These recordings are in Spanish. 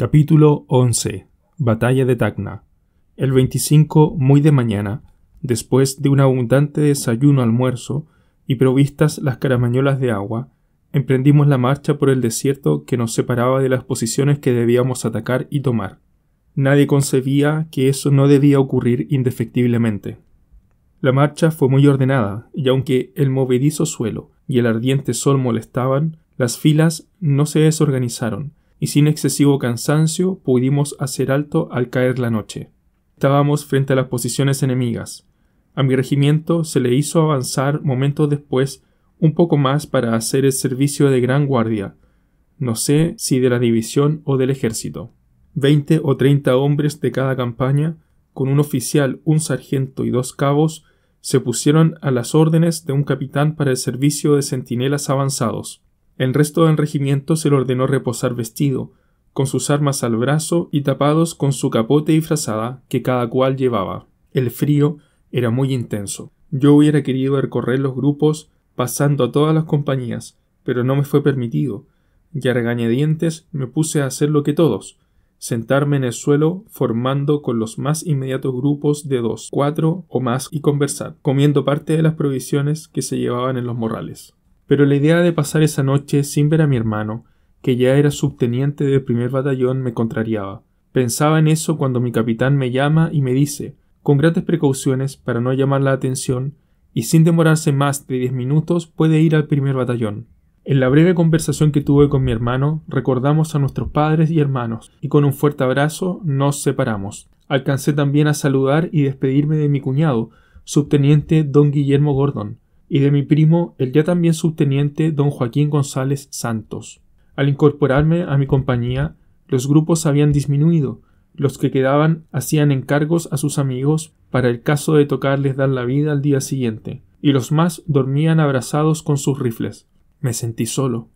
Capítulo 11. Batalla de Tacna. El 25, muy de mañana, después de un abundante desayuno almuerzo y provistas las caramañolas de agua, emprendimos la marcha por el desierto que nos separaba de las posiciones que debíamos atacar y tomar. Nadie concebía que eso no debía ocurrir indefectiblemente. La marcha fue muy ordenada, y aunque el movedizo suelo y el ardiente sol molestaban, las filas no se desorganizaron, y sin excesivo cansancio pudimos hacer alto al caer la noche. Estábamos frente a las posiciones enemigas. A mi regimiento se le hizo avanzar momentos después un poco más para hacer el servicio de gran guardia, no sé si de la división o del ejército. Veinte o treinta hombres de cada campaña, con un oficial, un sargento y dos cabos, se pusieron a las órdenes de un capitán para el servicio de centinelas avanzados. El resto del regimiento se le ordenó reposar vestido, con sus armas al brazo y tapados con su capote y frazada que cada cual llevaba. El frío era muy intenso. Yo hubiera querido recorrer los grupos pasando a todas las compañías, pero no me fue permitido, y a regañadientes me puse a hacer lo que todos, sentarme en el suelo formando con los más inmediatos grupos de dos, cuatro o más y conversar, comiendo parte de las provisiones que se llevaban en los morrales pero la idea de pasar esa noche sin ver a mi hermano, que ya era subteniente del primer batallón, me contrariaba. Pensaba en eso cuando mi capitán me llama y me dice, con grandes precauciones para no llamar la atención, y sin demorarse más de diez minutos puede ir al primer batallón. En la breve conversación que tuve con mi hermano, recordamos a nuestros padres y hermanos, y con un fuerte abrazo nos separamos. Alcancé también a saludar y despedirme de mi cuñado, subteniente don Guillermo Gordon, y de mi primo, el ya también subteniente don Joaquín González Santos. Al incorporarme a mi compañía, los grupos habían disminuido, los que quedaban hacían encargos a sus amigos para el caso de tocarles dar la vida al día siguiente, y los más dormían abrazados con sus rifles. Me sentí solo.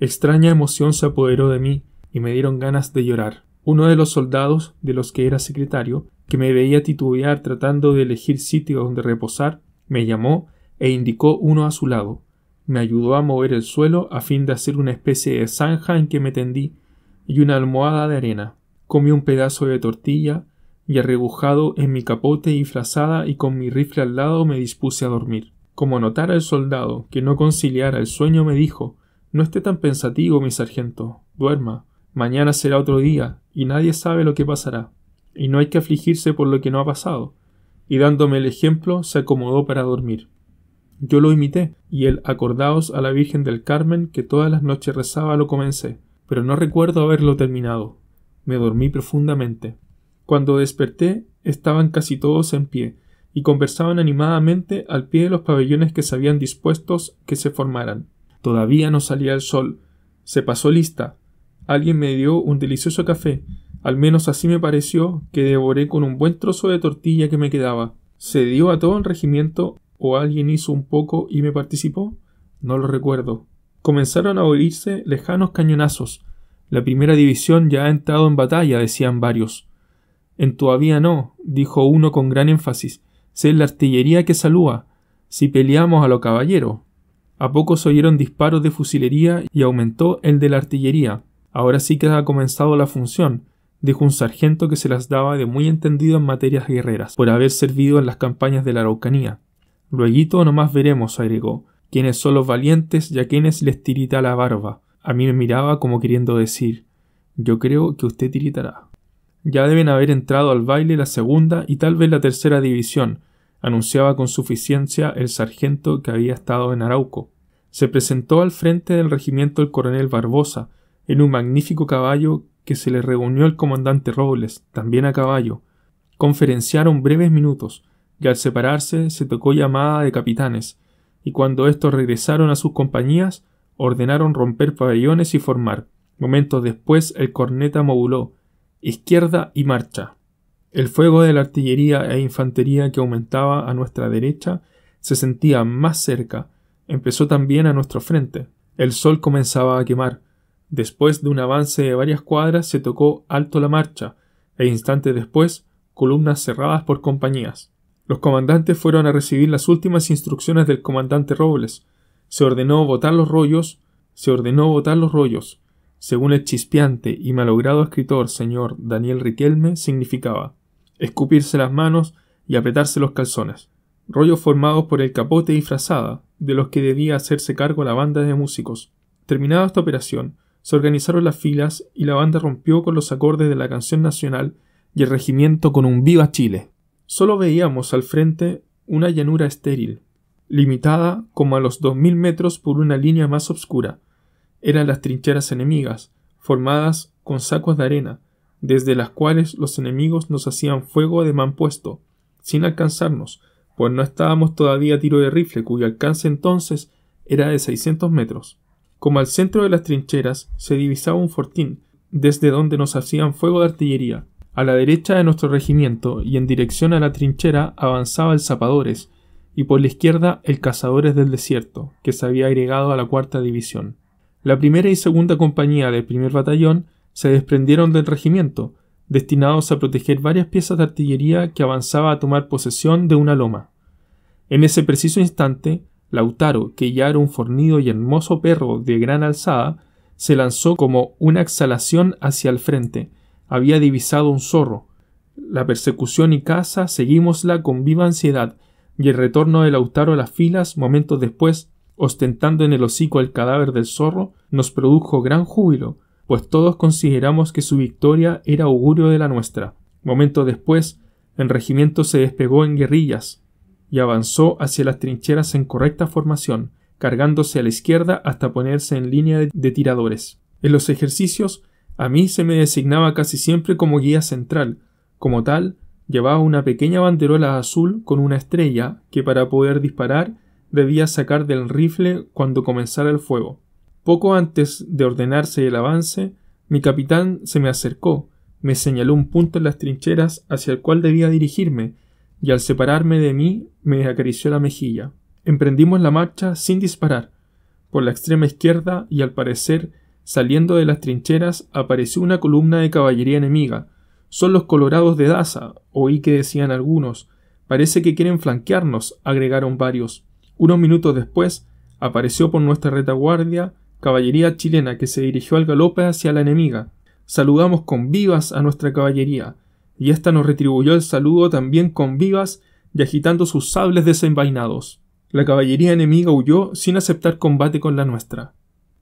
Extraña emoción se apoderó de mí y me dieron ganas de llorar. Uno de los soldados, de los que era secretario, que me veía titubear tratando de elegir sitio donde reposar, me llamó e indicó uno a su lado. Me ayudó a mover el suelo a fin de hacer una especie de zanja en que me tendí y una almohada de arena. Comí un pedazo de tortilla y arrebujado en mi capote y frazada y con mi rifle al lado me dispuse a dormir. Como notara el soldado que no conciliara el sueño me dijo No esté tan pensativo, mi sargento. Duerma. Mañana será otro día y nadie sabe lo que pasará. Y no hay que afligirse por lo que no ha pasado. Y dándome el ejemplo se acomodó para dormir. Yo lo imité, y el acordaos a la Virgen del Carmen que todas las noches rezaba lo comencé, pero no recuerdo haberlo terminado. Me dormí profundamente. Cuando desperté, estaban casi todos en pie, y conversaban animadamente al pie de los pabellones que se habían dispuestos que se formaran. Todavía no salía el sol. Se pasó lista. Alguien me dio un delicioso café, al menos así me pareció, que devoré con un buen trozo de tortilla que me quedaba. Se dio a todo el regimiento alguien hizo un poco y me participó? No lo recuerdo. Comenzaron a oírse lejanos cañonazos. La primera división ya ha entrado en batalla, decían varios. En todavía no, dijo uno con gran énfasis. es la artillería que salúa, si peleamos a lo caballero. A poco se oyeron disparos de fusilería y aumentó el de la artillería. Ahora sí que ha comenzado la función, dijo un sargento que se las daba de muy entendido en materias guerreras, por haber servido en las campañas de la Araucanía. Luego nomás veremos, agregó, quiénes son los valientes y a quiénes les tirita la barba. A mí me miraba como queriendo decir, yo creo que usted tiritará. Ya deben haber entrado al baile la segunda y tal vez la tercera división, anunciaba con suficiencia el sargento que había estado en Arauco. Se presentó al frente del regimiento el coronel Barbosa, en un magnífico caballo que se le reunió el comandante Robles, también a caballo. Conferenciaron breves minutos, y al separarse se tocó llamada de capitanes, y cuando estos regresaron a sus compañías, ordenaron romper pabellones y formar. Momentos después el corneta moduló izquierda y marcha. El fuego de la artillería e infantería que aumentaba a nuestra derecha se sentía más cerca, empezó también a nuestro frente. El sol comenzaba a quemar. Después de un avance de varias cuadras se tocó alto la marcha, e instantes después columnas cerradas por compañías. Los comandantes fueron a recibir las últimas instrucciones del comandante Robles. Se ordenó botar los rollos, se ordenó botar los rollos. Según el chispeante y malogrado escritor señor Daniel Riquelme, significaba escupirse las manos y apretarse los calzones. Rollos formados por el capote y frazada, de los que debía hacerse cargo la banda de músicos. Terminada esta operación, se organizaron las filas y la banda rompió con los acordes de la canción nacional y el regimiento con un Viva Chile. Solo veíamos al frente una llanura estéril, limitada como a los dos mil metros por una línea más oscura. Eran las trincheras enemigas, formadas con sacos de arena, desde las cuales los enemigos nos hacían fuego de puesto, sin alcanzarnos, pues no estábamos todavía a tiro de rifle, cuyo alcance entonces era de 600 metros. Como al centro de las trincheras se divisaba un fortín, desde donde nos hacían fuego de artillería. A la derecha de nuestro regimiento y en dirección a la trinchera avanzaba el Zapadores y por la izquierda el Cazadores del Desierto, que se había agregado a la cuarta división. La primera y segunda compañía del primer batallón se desprendieron del regimiento, destinados a proteger varias piezas de artillería que avanzaba a tomar posesión de una loma. En ese preciso instante, Lautaro, que ya era un fornido y hermoso perro de gran alzada, se lanzó como una exhalación hacia el frente, había divisado un zorro. La persecución y caza seguimosla con viva ansiedad, y el retorno del Lautaro a las filas, momentos después, ostentando en el hocico el cadáver del zorro, nos produjo gran júbilo, pues todos consideramos que su victoria era augurio de la nuestra. Momentos después, el regimiento se despegó en guerrillas y avanzó hacia las trincheras en correcta formación, cargándose a la izquierda hasta ponerse en línea de tiradores. En los ejercicios a mí se me designaba casi siempre como guía central. Como tal, llevaba una pequeña banderola azul con una estrella que para poder disparar debía sacar del rifle cuando comenzara el fuego. Poco antes de ordenarse el avance, mi capitán se me acercó, me señaló un punto en las trincheras hacia el cual debía dirigirme, y al separarme de mí me acarició la mejilla. Emprendimos la marcha sin disparar, por la extrema izquierda y al parecer Saliendo de las trincheras apareció una columna de caballería enemiga. Son los colorados de Daza, oí que decían algunos. Parece que quieren flanquearnos, agregaron varios. Unos minutos después, apareció por nuestra retaguardia caballería chilena que se dirigió al galope hacia la enemiga. Saludamos con vivas a nuestra caballería, y ésta nos retribuyó el saludo también con vivas y agitando sus sables desenvainados. La caballería enemiga huyó sin aceptar combate con la nuestra.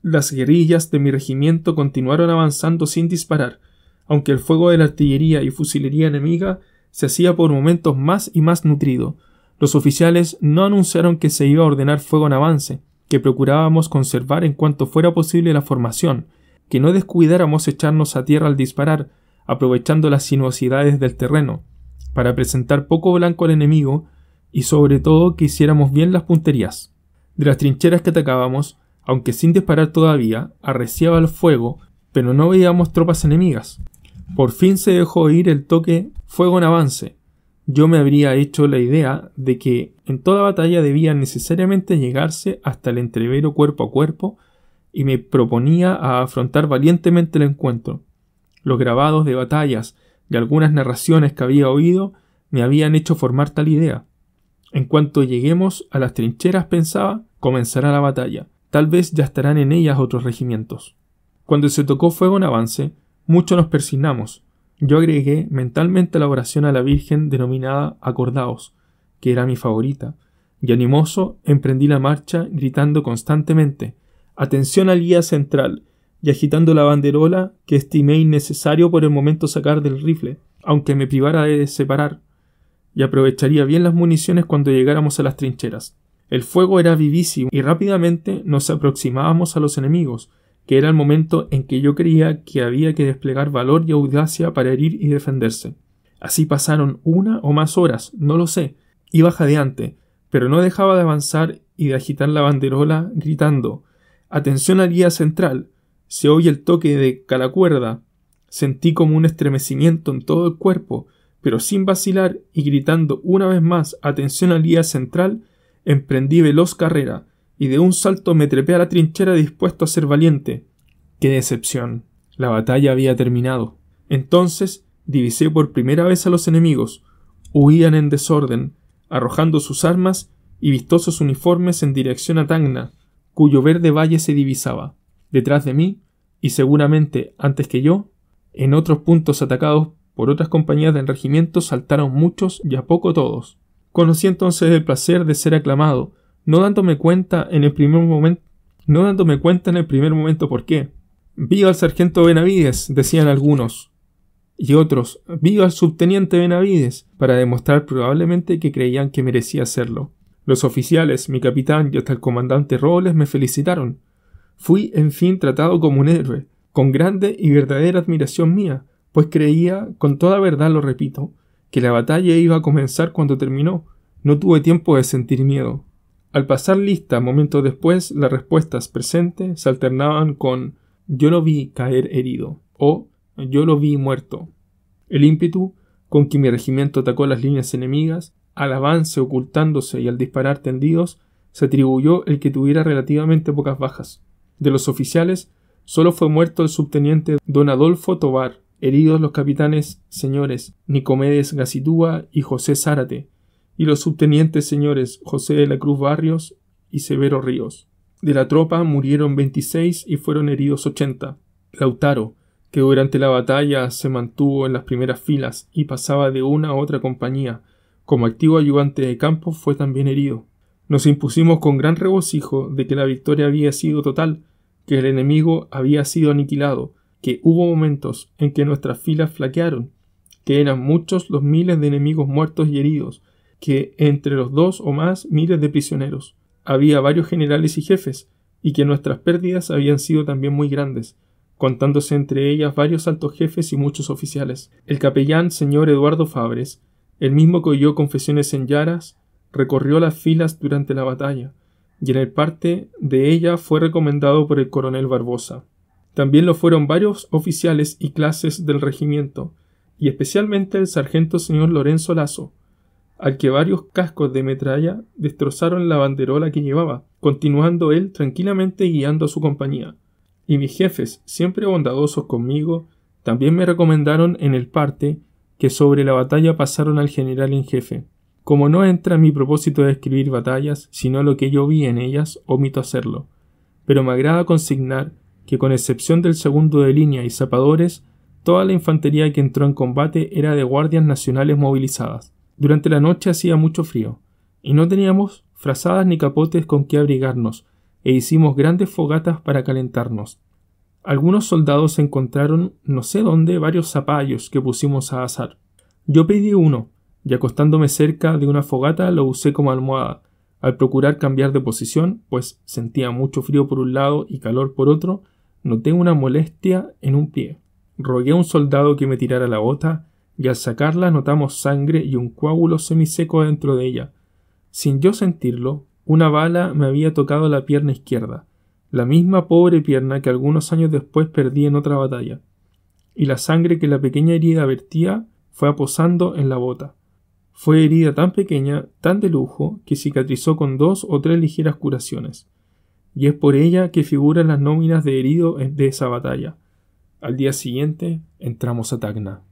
Las guerrillas de mi regimiento continuaron avanzando sin disparar, aunque el fuego de la artillería y fusilería enemiga se hacía por momentos más y más nutrido. Los oficiales no anunciaron que se iba a ordenar fuego en avance, que procurábamos conservar en cuanto fuera posible la formación, que no descuidáramos echarnos a tierra al disparar, aprovechando las sinuosidades del terreno, para presentar poco blanco al enemigo y sobre todo que hiciéramos bien las punterías. De las trincheras que atacábamos, aunque sin disparar todavía, arreciaba el fuego, pero no veíamos tropas enemigas. Por fin se dejó oír el toque fuego en avance. Yo me habría hecho la idea de que en toda batalla debía necesariamente llegarse hasta el entrevero cuerpo a cuerpo y me proponía a afrontar valientemente el encuentro. Los grabados de batallas y algunas narraciones que había oído me habían hecho formar tal idea. En cuanto lleguemos a las trincheras, pensaba, comenzará la batalla. Tal vez ya estarán en ellas otros regimientos. Cuando se tocó fuego en avance, muchos nos persignamos. Yo agregué mentalmente la oración a la Virgen denominada Acordaos, que era mi favorita, y animoso emprendí la marcha gritando constantemente Atención al guía central, y agitando la banderola que estimé innecesario por el momento sacar del rifle, aunque me privara de separar, y aprovecharía bien las municiones cuando llegáramos a las trincheras. El fuego era vivísimo y rápidamente nos aproximábamos a los enemigos, que era el momento en que yo creía que había que desplegar valor y audacia para herir y defenderse. Así pasaron una o más horas, no lo sé. Iba jadeante, pero no dejaba de avanzar y de agitar la banderola, gritando Atención al guía central. Se oye el toque de calacuerda. Sentí como un estremecimiento en todo el cuerpo, pero sin vacilar y gritando una vez más Atención al guía central, Emprendí veloz carrera, y de un salto me trepé a la trinchera dispuesto a ser valiente. ¡Qué decepción! La batalla había terminado. Entonces divisé por primera vez a los enemigos. Huían en desorden, arrojando sus armas y vistosos uniformes en dirección a Tangna, cuyo verde valle se divisaba. Detrás de mí, y seguramente antes que yo, en otros puntos atacados por otras compañías del regimiento saltaron muchos y a poco todos. Conocí entonces el placer de ser aclamado, no dándome cuenta en el primer momento, no dándome cuenta en el primer momento por qué. Viva al sargento Benavides, decían algunos, y otros, viva al subteniente Benavides, para demostrar probablemente que creían que merecía serlo. Los oficiales, mi capitán y hasta el comandante Robles me felicitaron. Fui, en fin, tratado como un héroe, con grande y verdadera admiración mía, pues creía, con toda verdad lo repito, que la batalla iba a comenzar cuando terminó. No tuve tiempo de sentir miedo. Al pasar lista momentos después, las respuestas presentes se alternaban con yo lo vi caer herido o yo lo vi muerto. El ímpetu con que mi regimiento atacó las líneas enemigas, al avance ocultándose y al disparar tendidos, se atribuyó el que tuviera relativamente pocas bajas. De los oficiales, solo fue muerto el subteniente don Adolfo Tobar, heridos los capitanes señores Nicomedes Gacitúa y José Zárate, y los subtenientes señores José de la Cruz Barrios y Severo Ríos. De la tropa murieron 26 y fueron heridos 80. Lautaro, que durante la batalla se mantuvo en las primeras filas y pasaba de una a otra compañía, como activo ayudante de campo fue también herido. Nos impusimos con gran regocijo de que la victoria había sido total, que el enemigo había sido aniquilado, que hubo momentos en que nuestras filas flaquearon, que eran muchos los miles de enemigos muertos y heridos, que entre los dos o más miles de prisioneros. Había varios generales y jefes, y que nuestras pérdidas habían sido también muy grandes, contándose entre ellas varios altos jefes y muchos oficiales. El capellán señor Eduardo Fabres, el mismo que oyó confesiones en Llaras, recorrió las filas durante la batalla, y en el parte de ella fue recomendado por el coronel Barbosa. También lo fueron varios oficiales y clases del regimiento, y especialmente el sargento señor Lorenzo Lazo, al que varios cascos de metralla destrozaron la banderola que llevaba, continuando él tranquilamente guiando a su compañía. Y mis jefes, siempre bondadosos conmigo, también me recomendaron en el parte que sobre la batalla pasaron al general en jefe. Como no entra mi propósito de escribir batallas, sino lo que yo vi en ellas, omito hacerlo. Pero me agrada consignar que con excepción del segundo de línea y zapadores, toda la infantería que entró en combate era de guardias nacionales movilizadas. Durante la noche hacía mucho frío, y no teníamos frazadas ni capotes con que abrigarnos, e hicimos grandes fogatas para calentarnos. Algunos soldados encontraron no sé dónde varios zapallos que pusimos a asar. Yo pedí uno, y acostándome cerca de una fogata lo usé como almohada. Al procurar cambiar de posición, pues sentía mucho frío por un lado y calor por otro, Noté una molestia en un pie. Rogué a un soldado que me tirara la bota, y al sacarla notamos sangre y un coágulo semiseco dentro de ella. Sin yo sentirlo, una bala me había tocado la pierna izquierda, la misma pobre pierna que algunos años después perdí en otra batalla, y la sangre que la pequeña herida vertía fue aposando en la bota. Fue herida tan pequeña, tan de lujo, que cicatrizó con dos o tres ligeras curaciones y es por ella que figuran las nóminas de heridos de esa batalla. Al día siguiente entramos a Tacna.